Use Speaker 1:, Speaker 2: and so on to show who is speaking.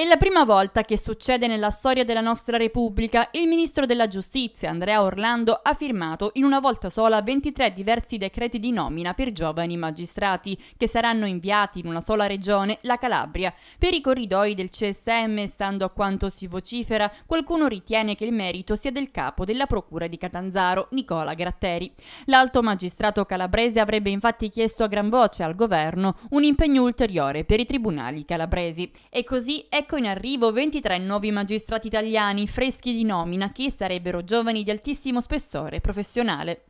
Speaker 1: È la prima volta che succede nella storia della nostra Repubblica, il ministro della Giustizia Andrea Orlando ha firmato in una volta sola 23 diversi decreti di nomina per giovani magistrati, che saranno inviati in una sola regione, la Calabria. Per i corridoi del CSM, stando a quanto si vocifera, qualcuno ritiene che il merito sia del capo della Procura di Catanzaro, Nicola Gratteri. L'alto magistrato calabrese avrebbe infatti chiesto a gran voce al governo un impegno ulteriore per i tribunali calabresi. E così è Ecco in arrivo 23 nuovi magistrati italiani freschi di nomina che sarebbero giovani di altissimo spessore professionale.